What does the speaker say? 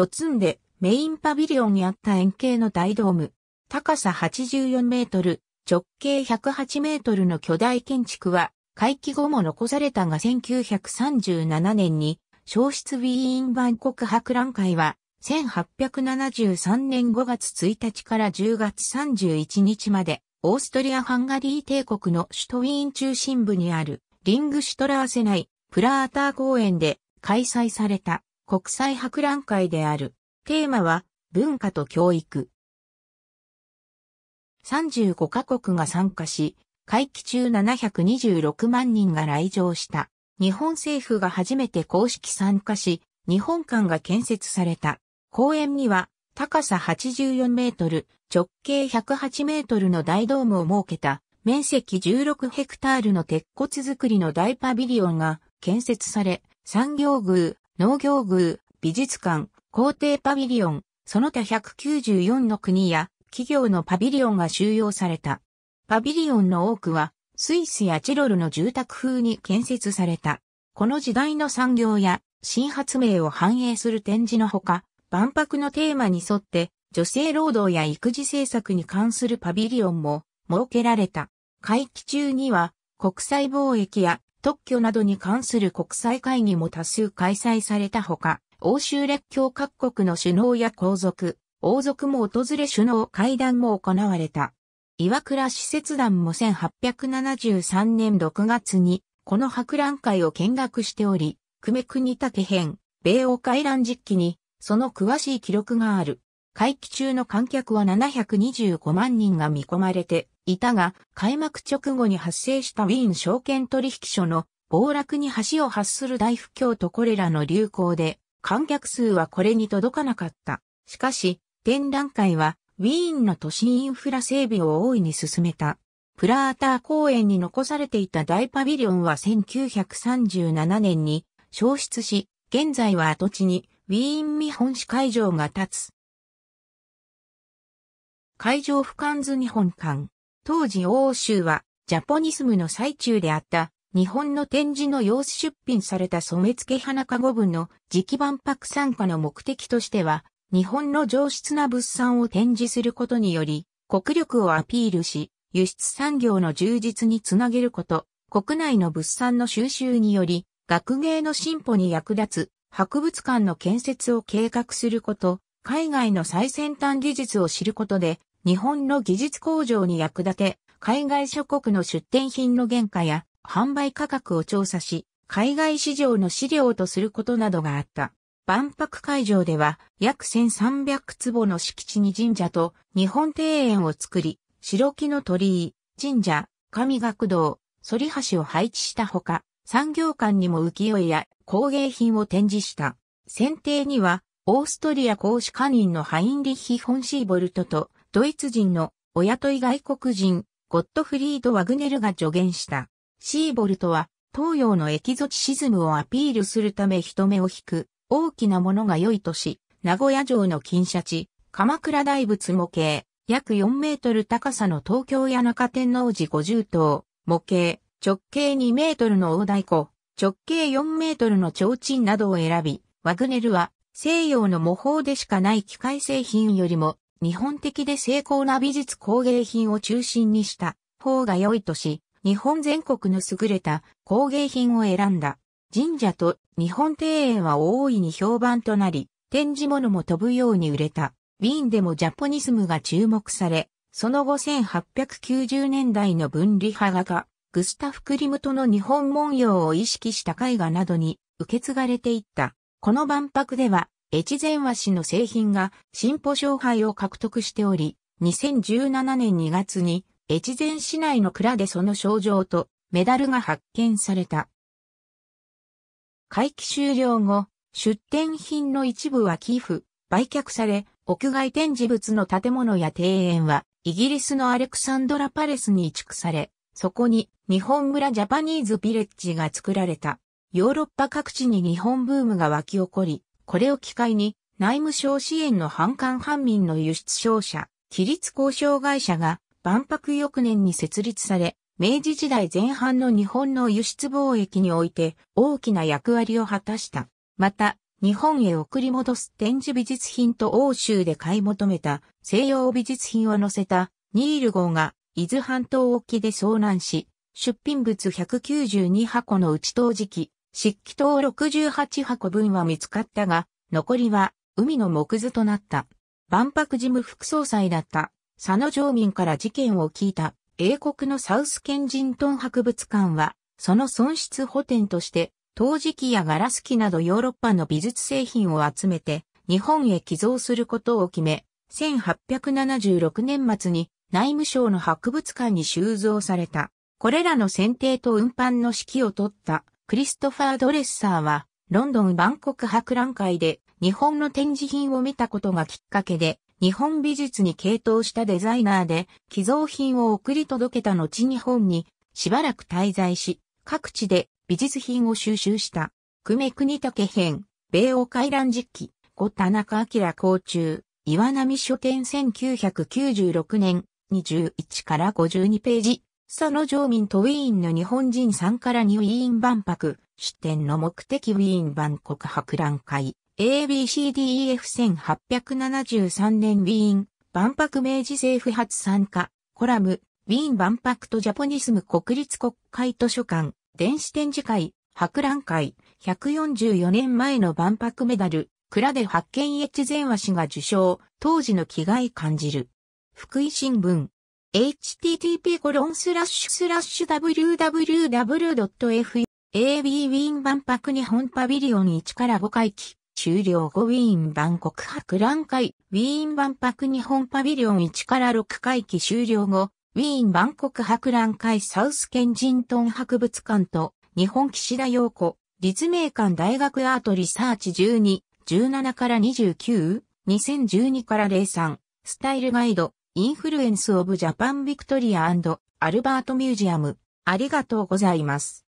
ロツンでメインパビリオンにあった円形の大ドーム、高さ84メートル、直径108メートルの巨大建築は、回帰後も残されたが1937年に、消失ウィーン万国博覧会は、1873年5月1日から10月31日まで、オーストリア・ハンガリー帝国の首都ウィーン中心部にある、リングシュトラーセナイ、プラーター公園で開催された。国際博覧会である。テーマは文化と教育。35カ国が参加し、会期中726万人が来場した。日本政府が初めて公式参加し、日本館が建設された。公園には高さ84メートル、直径108メートルの大ドームを設けた、面積16ヘクタールの鉄骨造りの大パビリオンが建設され、産業宮、農業宮、美術館、皇帝パビリオン、その他194の国や企業のパビリオンが収容された。パビリオンの多くは、スイスやチロルの住宅風に建設された。この時代の産業や新発明を反映する展示のほか、万博のテーマに沿って女性労働や育児政策に関するパビリオンも設けられた。会期中には国際貿易や特許などに関する国際会議も多数開催されたほか、欧州列強各国の首脳や皇族、王族も訪れ首脳会談も行われた。岩倉使節団も1873年6月に、この博覧会を見学しており、久米国竹編、米欧会覧実記に、その詳しい記録がある。会期中の観客は725万人が見込まれて、いたが、開幕直後に発生したウィーン証券取引所の暴落に橋を発する大不況とこれらの流行で、観客数はこれに届かなかった。しかし、展覧会は、ウィーンの都心インフラ整備を大いに進めた。プラーター公園に残されていた大パビリオンは1937年に消失し、現在は跡地にウィーン見本市会場が立つ。会場俯瞰図日本館。当時欧州はジャポニスムの最中であった日本の展示の様子出品された染付花籠文の磁気万博参加の目的としては日本の上質な物産を展示することにより国力をアピールし輸出産業の充実につなげること国内の物産の収集により学芸の進歩に役立つ博物館の建設を計画すること、海外の最先端技術を知ることで日本の技術向上に役立て、海外諸国の出展品の原価や販売価格を調査し、海外市場の資料とすることなどがあった。万博会場では約1300坪の敷地に神社と日本庭園を作り、白木の鳥居、神社、神学堂、反橋を配置したほか、産業館にも浮世絵や工芸品を展示した。選定には、オーストリア公使家人のハインリッヒ・フォンシーボルトと、ドイツ人のお雇い外国人、ゴットフリード・ワグネルが助言した。シーボルトは、東洋のエキゾチシズムをアピールするため人目を引く、大きなものが良いとし、名古屋城の金シャチ、鎌倉大仏模型、約4メートル高さの東京谷中天王寺50棟、模型、直径2メートルの大太鼓、直径4メートルの提灯などを選び、ワグネルは西洋の模倣でしかない機械製品よりも日本的で精巧な美術工芸品を中心にした方が良いとし、日本全国の優れた工芸品を選んだ。神社と日本庭園は大いに評判となり、展示物も飛ぶように売れた。ウィーンでもジャポニスムが注目され、その後1890年代の分離派画家、グスタフ・クリムトの日本文様を意識した絵画などに受け継がれていった。この万博では、越前和紙の製品が進歩勝敗を獲得しており、2017年2月に越前市内の蔵でその賞状とメダルが発見された。会期終了後、出展品の一部は寄付、売却され、屋外展示物の建物や庭園は、イギリスのアレクサンドラパレスに移築され、そこに日本村ジャパニーズビレッジが作られた。ヨーロッパ各地に日本ブームが湧き起こり、これを機会に内務省支援の反韓反民の輸出商社、規立交渉会社が万博翌年に設立され、明治時代前半の日本の輸出貿易において大きな役割を果たした。また、日本へ送り戻す展示美術品と欧州で買い求めた西洋美術品を載せたニール号が伊豆半島沖で遭難し、出品物192箱のうち磁器。漆器塔68箱分は見つかったが、残りは海の木図となった。万博事務副総裁だった佐野常民から事件を聞いた英国のサウスケンジントン博物館は、その損失補填として、陶磁器やガラス器などヨーロッパの美術製品を集めて、日本へ寄贈することを決め、1876年末に内務省の博物館に収蔵された。これらの選定と運搬の指揮を取ったクリストファー・ドレッサーは、ロンドン万国博覧会で日本の展示品を見たことがきっかけで、日本美術に傾倒したデザイナーで、寄贈品を送り届けた後日本にしばらく滞在し、各地で美術品を収集した。久米国武編、米欧回覧実記、後田中明校中、岩波書店1996年21から52ページ、佐野常民とウィーンの日本人参からにウィーン万博、出展の目的ウィーン万国博覧会、ABCDEF1873 年ウィーン、万博明治政府初参加、コラム、ウィーン万博とジャポニスム国立国会図書館、電子展示会、博覧会、144年前の万博メダル、蔵で発見越前和氏が受賞、当時の気概感じる。福井新聞。http コロンスラッシュスラッシュ www.fab ウィーン万博日本パビリオン1から5回期終了後ウィーン万国博覧会ウィーン万博日本パビリオン1から6回期終了後ウィーン万国博覧会サウスケンジントン博物館と日本岸田陽子立命館大学アートリサーチ12 17から29 2012から03スタイルガイドインフルエンスオブジャパンビクトリアアルバートミュージアム。ありがとうございます。